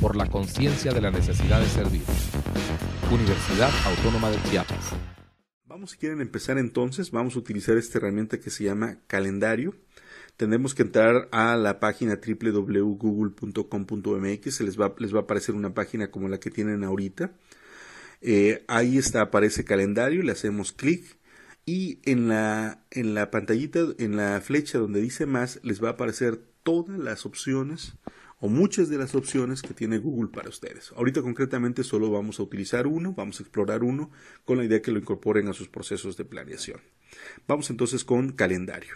por la conciencia de la necesidad de servir. Universidad Autónoma de Chiapas. Vamos, si quieren empezar entonces, vamos a utilizar esta herramienta que se llama calendario. Tenemos que entrar a la página www.google.com.mx, se les va, les va a aparecer una página como la que tienen ahorita. Eh, ahí está, aparece calendario, le hacemos clic y en la, en la pantallita, en la flecha donde dice más, les va a aparecer todas las opciones o muchas de las opciones que tiene Google para ustedes. Ahorita concretamente solo vamos a utilizar uno, vamos a explorar uno con la idea que lo incorporen a sus procesos de planeación. Vamos entonces con calendario.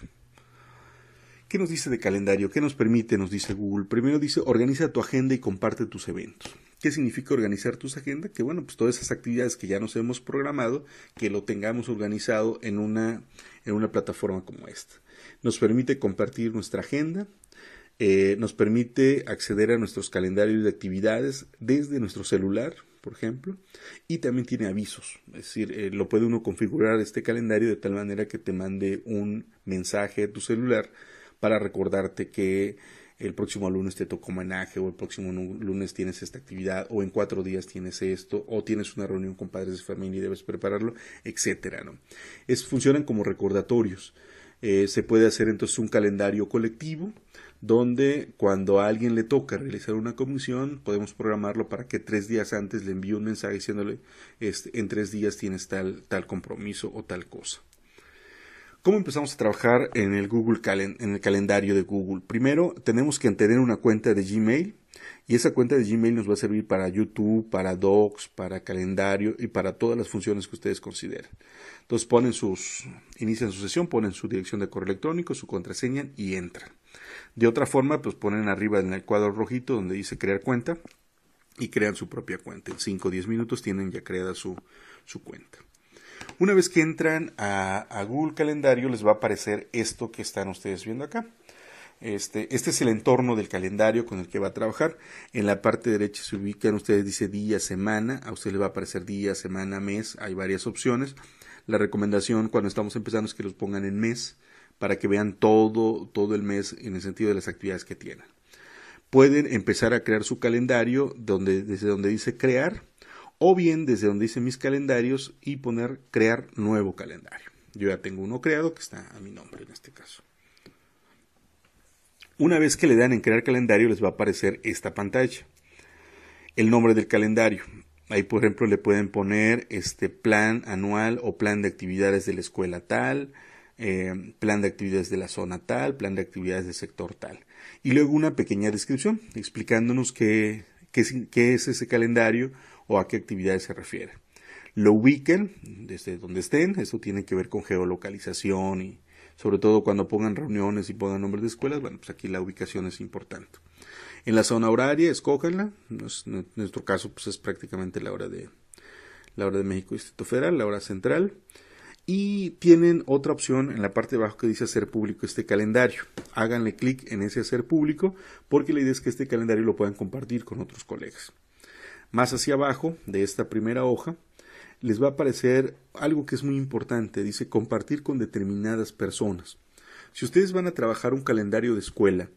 ¿Qué nos dice de calendario? ¿Qué nos permite? Nos dice Google. Primero dice, organiza tu agenda y comparte tus eventos. ¿Qué significa organizar tus agendas? Que bueno, pues todas esas actividades que ya nos hemos programado, que lo tengamos organizado en una, en una plataforma como esta. Nos permite compartir nuestra agenda, eh, nos permite acceder a nuestros calendarios de actividades desde nuestro celular, por ejemplo, y también tiene avisos, es decir, eh, lo puede uno configurar este calendario de tal manera que te mande un mensaje a tu celular para recordarte que el próximo lunes te tocó homenaje o el próximo lunes tienes esta actividad o en cuatro días tienes esto o tienes una reunión con padres de familia y debes prepararlo, etcétera, ¿no? Es, funcionan como recordatorios. Eh, se puede hacer entonces un calendario colectivo donde cuando a alguien le toca realizar una comisión, podemos programarlo para que tres días antes le envíe un mensaje diciéndole, este, en tres días tienes tal, tal compromiso o tal cosa. ¿Cómo empezamos a trabajar en el, Google en el calendario de Google? Primero, tenemos que tener una cuenta de Gmail y esa cuenta de Gmail nos va a servir para YouTube, para Docs, para calendario y para todas las funciones que ustedes consideren. Entonces ponen sus, inician su sesión, ponen su dirección de correo electrónico, su contraseña y entran. De otra forma, pues ponen arriba en el cuadro rojito donde dice crear cuenta y crean su propia cuenta. En 5 o 10 minutos tienen ya creada su, su cuenta. Una vez que entran a Google Calendario les va a aparecer esto que están ustedes viendo acá. Este, este, es el entorno del calendario con el que va a trabajar. En la parte derecha se ubican, ustedes dice día, semana, a usted le va a aparecer día, semana, mes, hay varias opciones. La recomendación cuando estamos empezando es que los pongan en mes para que vean todo, todo el mes en el sentido de las actividades que tienen. Pueden empezar a crear su calendario desde donde dice crear o bien desde donde dice mis calendarios y poner crear nuevo calendario. Yo ya tengo uno creado que está a mi nombre en este caso. Una vez que le dan en crear calendario les va a aparecer esta pantalla. El nombre del calendario. Ahí por ejemplo le pueden poner este plan anual o plan de actividades de la escuela tal, eh, plan de actividades de la zona tal, plan de actividades del sector tal. Y luego una pequeña descripción explicándonos qué, es ese calendario o a qué actividades se refiere. Lo weekend, desde donde estén, esto tiene que ver con geolocalización y, sobre todo cuando pongan reuniones y pongan nombres de escuelas, bueno, pues aquí la ubicación es importante. En la zona horaria, escójanla, en nuestro caso pues es prácticamente la hora de la hora de México Distrito Federal, la hora central. Y tienen otra opción en la parte de abajo que dice hacer público este calendario. Háganle clic en ese hacer público porque la idea es que este calendario lo puedan compartir con otros colegas. Más hacia abajo de esta primera hoja les va a aparecer algo que es muy importante, dice compartir con determinadas personas. Si ustedes van a trabajar un calendario de escuela,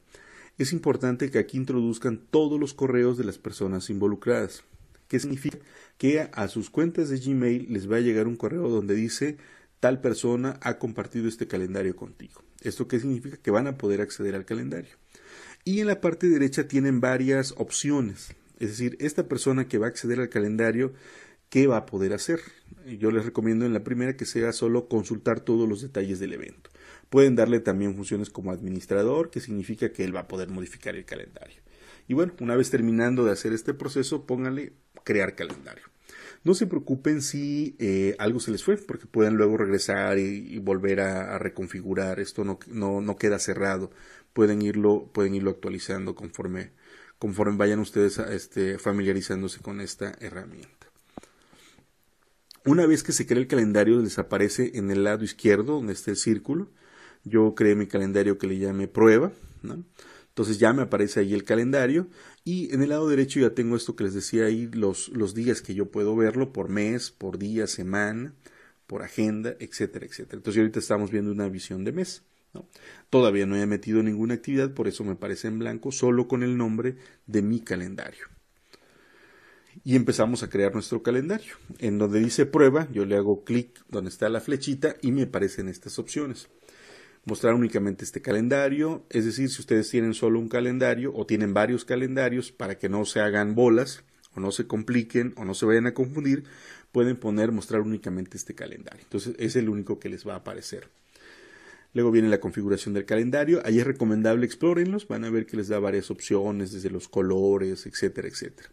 es importante que aquí introduzcan todos los correos de las personas involucradas, ¿Qué significa que a sus cuentas de Gmail les va a llegar un correo donde dice tal persona ha compartido este calendario contigo. ¿Esto qué significa? Que van a poder acceder al calendario. Y en la parte derecha tienen varias opciones. Es decir, esta persona que va a acceder al calendario qué va a poder hacer. Yo les recomiendo en la primera que sea solo consultar todos los detalles del evento. Pueden darle también funciones como administrador, que significa que él va a poder modificar el calendario. Y bueno, una vez terminando de hacer este proceso, pónganle crear calendario. No se preocupen si eh, algo se les fue, porque pueden luego regresar y, volver a, reconfigurar. Esto no, queda cerrado. Pueden irlo, pueden irlo actualizando conforme, conforme vayan ustedes este, familiarizándose con esta herramienta. Una vez que se crea el calendario, desaparece en el lado izquierdo donde está el círculo. Yo creé mi calendario que le llame prueba. ¿no? Entonces ya me aparece ahí el calendario y en el lado derecho ya tengo esto que les decía ahí, los, los días que yo puedo verlo por mes, por día, semana, por agenda, etcétera, etcétera. Entonces ahorita estamos viendo una visión de mes. Todavía no he metido ninguna actividad, por eso me aparece en blanco, solo con el nombre de mi calendario y empezamos a crear nuestro calendario. En donde dice prueba, yo le hago clic donde está la flechita y me aparecen estas opciones. Mostrar únicamente este calendario, es decir, si ustedes tienen solo un calendario o tienen varios calendarios para que no se hagan bolas o no se compliquen o no se vayan a confundir, pueden poner mostrar únicamente este calendario. Entonces es el único que les va a aparecer. Luego viene la configuración del calendario. Ahí es recomendable explórenlos. Van a ver que les da varias opciones, desde los colores, etcétera, etcétera.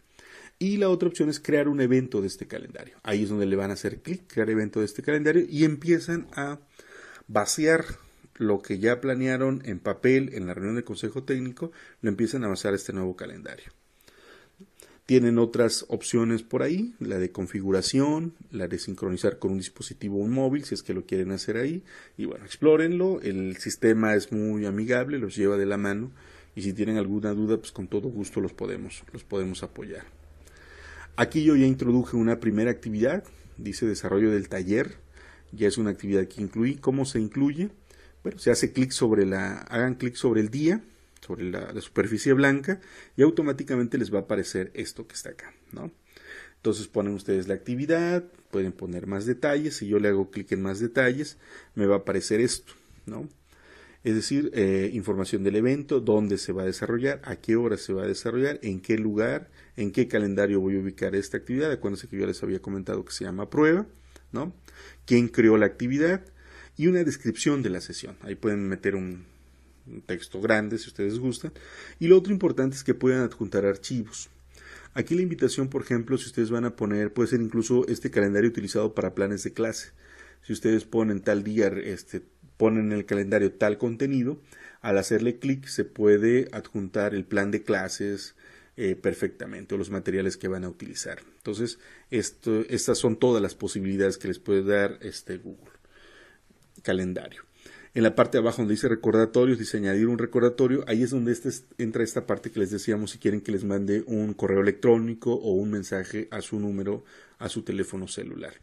Y la otra opción es crear un evento de este calendario. Ahí es donde le van a hacer clic, crear evento de este calendario y empiezan a vaciar lo que ya planearon en papel en la reunión del Consejo Técnico, lo empiezan a vaciar este nuevo calendario. Tienen otras opciones por ahí, la de configuración, la de sincronizar con un dispositivo o un móvil, si es que lo quieren hacer ahí. Y bueno, explórenlo, el sistema es muy amigable, los lleva de la mano y si tienen alguna duda, pues con todo gusto los podemos, los podemos apoyar. Aquí yo ya introduje una primera actividad, dice desarrollo del taller, ya es una actividad que incluí. ¿Cómo se incluye? Bueno, se hace clic sobre la, hagan clic sobre el día, sobre la, superficie blanca y automáticamente les va a aparecer esto que está acá, ¿no? Entonces ponen ustedes la actividad, pueden poner más detalles, si yo le hago clic en más detalles, me va a aparecer esto, ¿no? Es decir, eh, información del evento, dónde se va a desarrollar, a qué hora se va a desarrollar, en qué lugar, en qué calendario voy a ubicar esta actividad. Acuérdense que yo les había comentado que se llama prueba, ¿no? Quién creó la actividad y una descripción de la sesión. Ahí pueden meter un, un texto grande si ustedes gustan. Y lo otro importante es que puedan adjuntar archivos. Aquí la invitación, por ejemplo, si ustedes van a poner, puede ser incluso este calendario utilizado para planes de clase. Si ustedes ponen tal día este, ponen en el calendario tal contenido, al hacerle clic se puede adjuntar el plan de clases eh, perfectamente o los materiales que van a utilizar. Entonces, esto, estas son todas las posibilidades que les puede dar este Google calendario. En la parte de abajo donde dice recordatorios, dice añadir un recordatorio, ahí es donde este entra esta parte que les decíamos si quieren que les mande un correo electrónico o un mensaje a su número, a su teléfono celular.